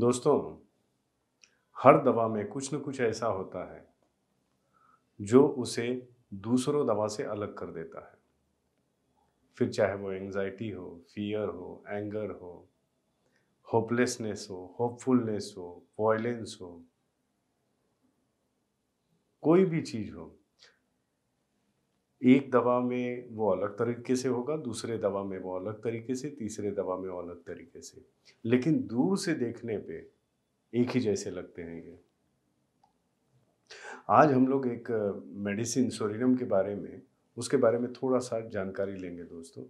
दोस्तों हर दवा में कुछ न कुछ ऐसा होता है जो उसे दूसरों दवा से अलग कर देता है फिर चाहे वो एंजाइटी हो फियर हो एंगर हो होपलेसनेस हो होपफुलनेस हो वॉयलेंस हो कोई भी चीज़ हो एक दवा में वो अलग तरीके से होगा दूसरे दवा में वो अलग तरीके से तीसरे दवा में वो अलग तरीके से लेकिन दूर से देखने पे एक ही जैसे लगते हैं ये आज हम लोग एक मेडिसिन सोरिनम के बारे में उसके बारे में थोड़ा सा जानकारी लेंगे दोस्तों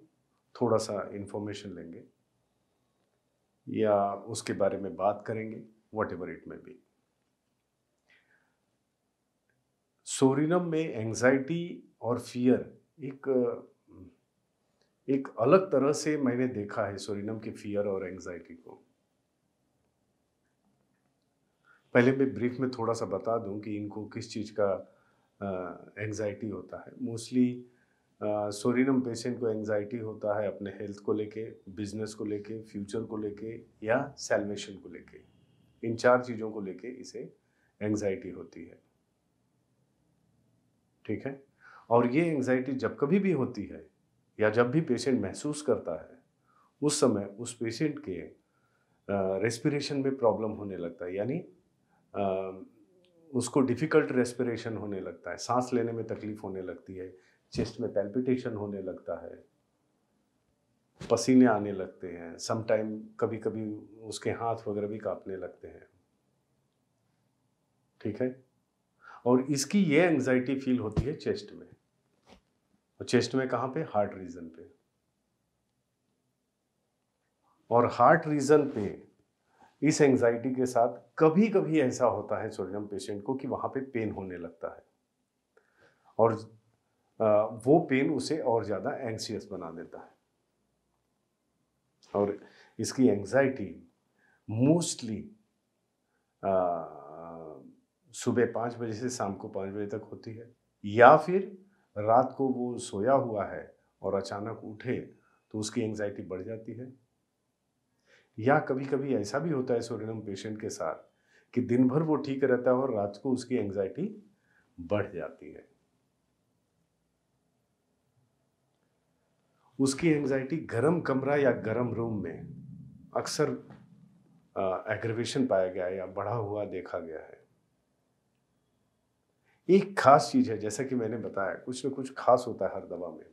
थोड़ा सा इन्फॉर्मेशन लेंगे या उसके बारे में बात करेंगे whatever it may be psorinum में एंजाइटी और फियर एक एक अलग तरह से मैंने देखा है सोरिनम के फियर और एंजाइटी को पहले मैं ब्रीफ में थोड़ा सा बता दूं कि इनको किस चीज़ का एंजाइटी होता है मोस्टली सोरिनम पेशेंट को एंजाइटी होता है अपने हेल्थ को लेके बिजनेस को लेके फ्यूचर को लेके या सेलवेशन को लेके इन चार चीज़ों को लेके इसे एंजाइटी होती है ठीक है और ये एंग्जाइटी जब कभी भी होती है या जब भी पेशेंट महसूस करता है उस समय उस पेशेंट के रेस्पिरेशन में प्रॉब्लम होने लगता है यानी उसको डिफ़िकल्ट रेस्पिरेशन होने लगता है सांस लेने में तकलीफ होने लगती है चेस्ट में पैल्पिटेशन होने लगता है पसीने आने लगते हैं समटाइम कभी कभी उसके हाथ वगैरह भी कांपने लगते हैं ठीक है और इसकी ये एंग्जाइटी फील होती है चेस्ट में और चेस्ट में कहां पे हार्ट रीजन पे और हार्ट रीजन पे इस एंग्जाइटी के साथ कभी कभी ऐसा होता है सोडियम पेशेंट को कि वहां पे पेन होने लगता है और वो पेन उसे और ज़्यादा एंक्सियस बना देता है और इसकी एंग्जाइटी मोस्टली सुबह पाँच बजे से शाम को पाँच बजे तक होती है या फिर रात को वो सोया हुआ है और अचानक उठे तो उसकी एंग्जाइटी बढ़ जाती है या कभी कभी ऐसा भी होता है सोरेनम पेशेंट के साथ कि दिन भर वो ठीक रहता है और रात को उसकी एंग्जाइटी बढ़ जाती है उसकी एंग्जाइटी गर्म कमरा या गर्म रूम में अक्सर एग्रवेशन पाया गया है या बढ़ा हुआ देखा गया है एक खास चीज़ है जैसा कि मैंने बताया कुछ ना कुछ खास होता है हर दवा में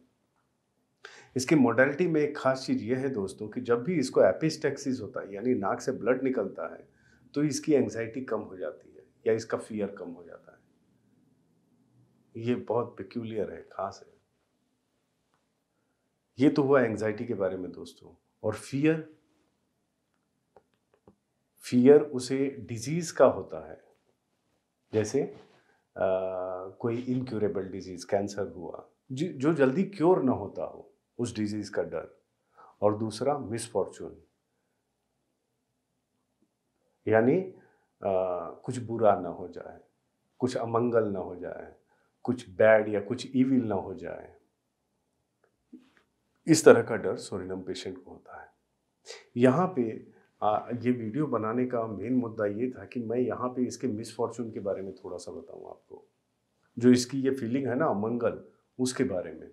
इसकी मोडलिटी में एक खास चीज़ यह है दोस्तों कि जब भी इसको एपिस्टेक्सिस होता है यानी नाक से ब्लड निकलता है तो इसकी एंग्जाइटी कम हो जाती है या इसका फियर कम हो जाता है ये बहुत पिक्यूलियर है खास है ये तो हुआ एंग्जाइटी के बारे में दोस्तों और फियर फियर उसे डिजीज का होता है जैसे कोई इनक्यूरेबल डिजीज़ कैंसर हुआ जो जल्दी क्योर ना होता हो उस डिजीज़ का डर और दूसरा मिसफॉर्चून यानी कुछ बुरा ना हो जाए कुछ अमंगल ना हो जाए कुछ बैड या कुछ इविल ना हो जाए इस तरह का डर सोरिनम पेशेंट को होता है यहाँ पे आ, ये वीडियो बनाने का मेन मुद्दा ये था कि मैं यहाँ पे इसके मिसफॉर्चून के बारे में थोड़ा सा बताऊँ आपको जो इसकी ये फीलिंग है ना अमंगल उसके बारे में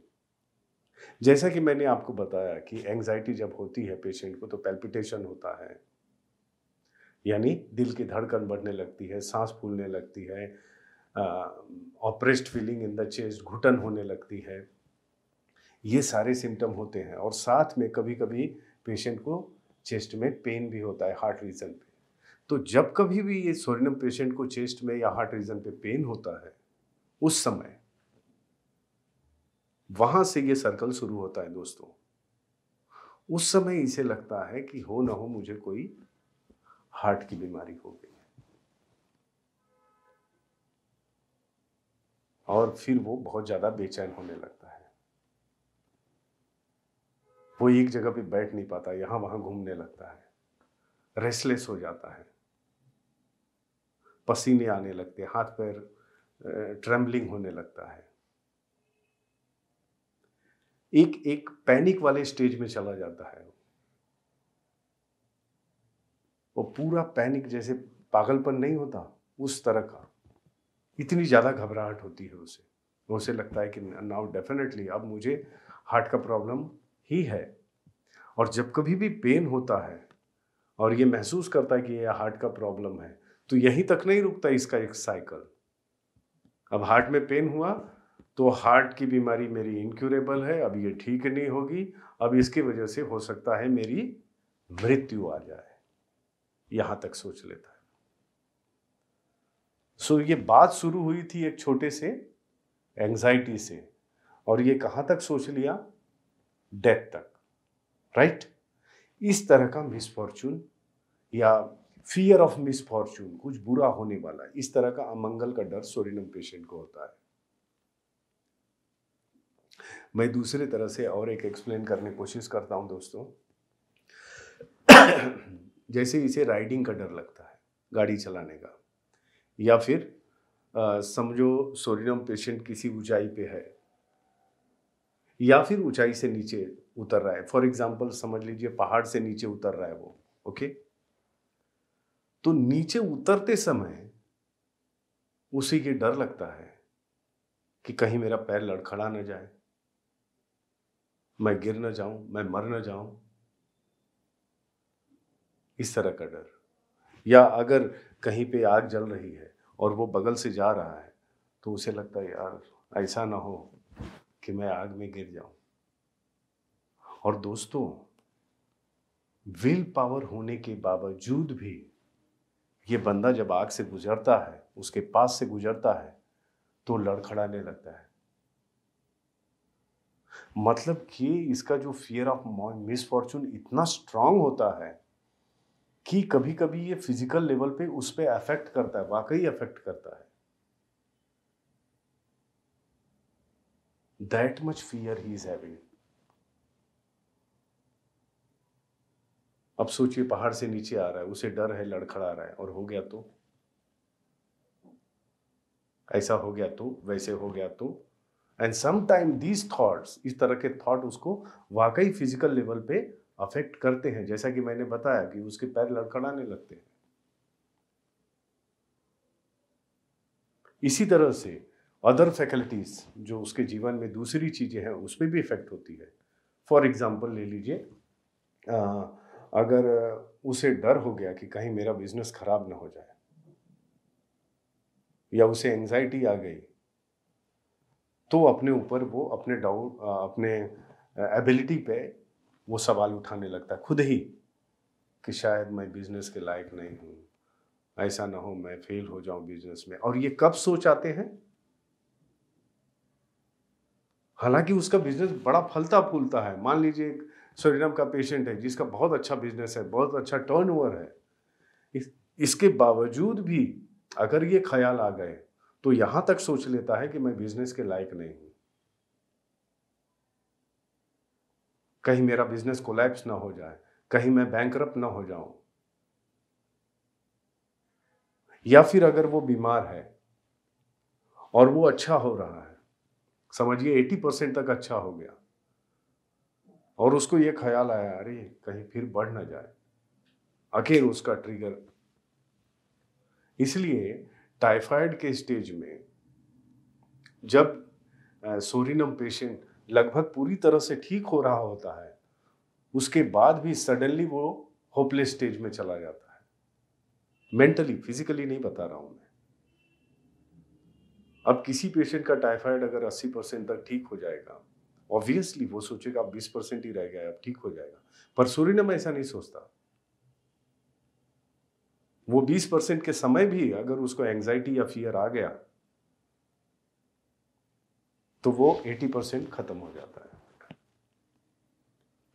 जैसा कि मैंने आपको बताया कि एंजाइटी जब होती है पेशेंट को तो पैल्पिटेशन होता है यानी दिल की धड़कन बढ़ने लगती है सांस फूलने लगती है oppressed feeling in the chest घुटन होने लगती है ये सारे सिम्टम होते हैं और साथ में कभी कभी पेशेंट को चेस्ट में पेन भी होता है हार्ट रीजन पे तो जब कभी भी ये सोरिनम पेशेंट को चेस्ट में या हार्ट रीजन पे पेन होता है उस समय वहां से ये सर्कल शुरू होता है दोस्तों उस समय इसे लगता है कि हो ना हो मुझे कोई हार्ट की बीमारी हो गई और फिर वो बहुत ज़्यादा बेचैन होने लगता है वो एक जगह पे बैठ नहीं पाता यहां वहां घूमने लगता है रेस्टलेस हो जाता है पसीने आने लगते हाथ पैर ट्रेम्बलिंग होने लगता है एक एक पैनिक वाले स्टेज में चला जाता है वो पूरा पैनिक जैसे पागलपन नहीं होता उस तरह का इतनी ज़्यादा घबराहट होती है उसे उसे लगता है कि नाउ डेफिनेटली अब मुझे हार्ट का प्रॉब्लम ही है और जब कभी भी पेन होता है और ये महसूस करता है कि यह हार्ट का प्रॉब्लम है तो यहीं तक नहीं रुकता इसका एक साइकिल अब हार्ट में पेन हुआ तो हार्ट की बीमारी मेरी इनक्यूरेबल है अब ये ठीक नहीं होगी अब इसकी वजह से हो सकता है मेरी मृत्यु आ जाए यहां तक सोच लेता है सो ये बात शुरू हुई थी एक छोटे से एंजाइटी से और ये कहां तक सोच लिया डेथ तक राइट इस तरह का मिसफॉर्चून या फियर ऑफ मिसफॉर्चून कुछ बुरा होने वाला इस तरह का अमंगल का डर सोरिनम पेशेंट को होता है मैं दूसरे तरह से और एक एक्सप्लेन करने की कोशिश करता हूं दोस्तों जैसे इसे राइडिंग का डर लगता है गाड़ी चलाने का या फिर समझो सोरिनम पेशेंट किसी ऊंचाई पे है या फिर ऊंचाई से नीचे उतर रहा है फॉर एग्जाम्पल समझ लीजिए पहाड़ से नीचे उतर रहा है वो ओके तो नीचे उतरते समय उसी के डर लगता है कि कहीं मेरा पैर लड़खड़ा ना जाए मैं गिर ना जाऊं मैं मर ना जाऊं इस तरह का डर या अगर कहीं पे आग जल रही है और वो बगल से जा रहा है तो उसे लगता है यार ऐसा ना हो कि मैं आग में गिर जाऊं और दोस्तों विल पावर होने के बावजूद भी ये बंदा जब आग से गुजरता है उसके पास से गुजरता है तो लड़खड़ाने लगता है मतलब कि इसका जो फियर ऑफ मिसफॉर्चून इतना स्ट्रांग होता है कि कभी कभी ये फिजिकल लेवल पे उस पर अफेक्ट करता है वाकई अफेक्ट करता है that much fear he is having अब सोचिए पहाड़ से नीचे आ रहा है उसे डर है लड़खड़ा रहा है और हो गया तो ऐसा हो गया तो वैसे हो गया तो एंड समटाइम दीज थॉट्स इस तरह के थॉट उसको वाकई फिजिकल लेवल पे अफेक्ट करते हैं जैसा कि मैंने बताया कि उसके पैर लड़खड़ाने लगते हैं इसी तरह से अदर फैकल्टीज़ जो उसके जीवन में दूसरी चीज़ें हैं उस पर भी इफ़ेक्ट होती है फॉर एग्ज़ाम्पल ले लीजिए अगर उसे डर हो गया कि कहीं मेरा बिजनेस ख़राब ना हो जाए या उसे एंजाइटी आ गई तो अपने ऊपर वो अपने डाउट अपने एबिलिटी पे वो सवाल उठाने लगता है खुद ही कि शायद मैं बिजनेस के लायक नहीं हूँ ऐसा ना हो मैं फेल हो जाऊँ बिजनेस में और ये कब सोच आते हैं हालांकि उसका बिजनेस बड़ा फलता फूलता है मान लीजिए एक सोरेनम का पेशेंट है जिसका बहुत अच्छा बिजनेस है बहुत अच्छा ओवर है इस, इसके बावजूद भी अगर ये ख्याल आ गए तो यहां तक सोच लेता है कि मैं बिजनेस के लायक नहीं हूं कहीं मेरा बिजनेस कोलैप्स ना हो जाए कहीं मैं बैंक ना हो जाऊं या फिर अगर वो बीमार है और वो अच्छा हो रहा है समझिए एटी परसेंट तक अच्छा हो गया और उसको ये ख्याल आया अरे कहीं फिर बढ़ ना जाए अगेन उसका ट्रिगर इसलिए टाइफाइड के स्टेज में जब सोरिनम पेशेंट लगभग पूरी तरह से ठीक हो रहा होता है उसके बाद भी सडनली वो होपलेस स्टेज में चला जाता है मेंटली फिजिकली नहीं बता रहा हूं मैं अब किसी पेशेंट का टाइफाइड अगर 80 परसेंट तक ठीक हो जाएगा ऑब्वियसली वो सोचेगा अब 20 परसेंट ही रह गया है अब ठीक हो जाएगा पर सोरिनम ऐसा नहीं सोचता वो 20 परसेंट के समय भी अगर उसको एंग्जाइटी या फियर आ गया तो वो 80 परसेंट खत्म हो जाता है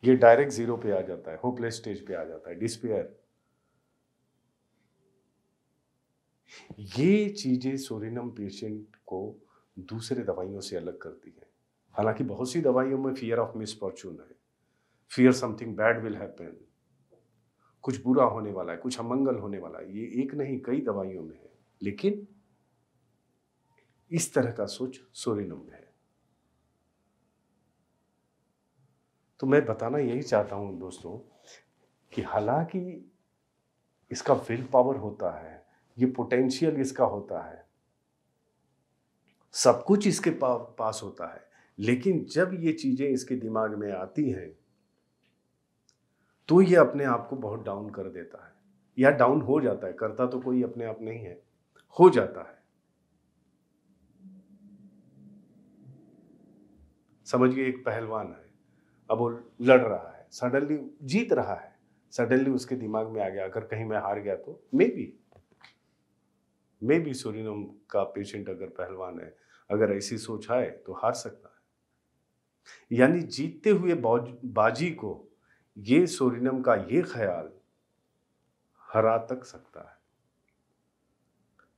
ये डायरेक्ट जीरो पे आ जाता है होपलेस स्टेज पे आ जाता है डिस्पेयर ये चीज़ें सोरेनम पेशेंट को दूसरे दवाइयों से अलग करती हैं हालांकि बहुत सी दवाइयों में फियर ऑफ मिसफॉर्चून है fear something bad will happen कुछ बुरा होने वाला है कुछ अमंगल होने वाला है ये एक नहीं कई दवाइयों में है लेकिन इस तरह का सोच सोरेनम में है तो मैं बताना यही चाहता हूं दोस्तों कि हालांकि इसका विल पावर होता है ये पोटेंशियल इसका होता है सब कुछ इसके पा, पास होता है लेकिन जब ये चीज़ें इसके दिमाग में आती हैं तो ये अपने आप को बहुत डाउन कर देता है या डाउन हो जाता है करता तो कोई अपने आप नहीं है हो जाता है समझिए एक पहलवान है अब वो लड़ रहा है सडनली जीत रहा है सडनली उसके दिमाग में आ गया अगर कहीं मैं हार गया तो मे बी मे भी सोरिनम का पेशेंट अगर पहलवान है अगर ऐसी सोच आए तो हार सकता है यानी जीतते हुए बाजी को ये सोरिनम का ये ख्याल हरा तक सकता है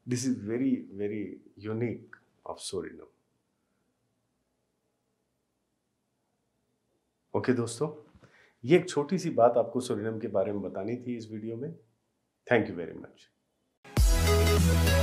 this is very very unique of psorinum okay दोस्तों ये एक छोटी सी बात आपको सोरिनम के बारे में बतानी थी इस वीडियो में thank you very much Thank you.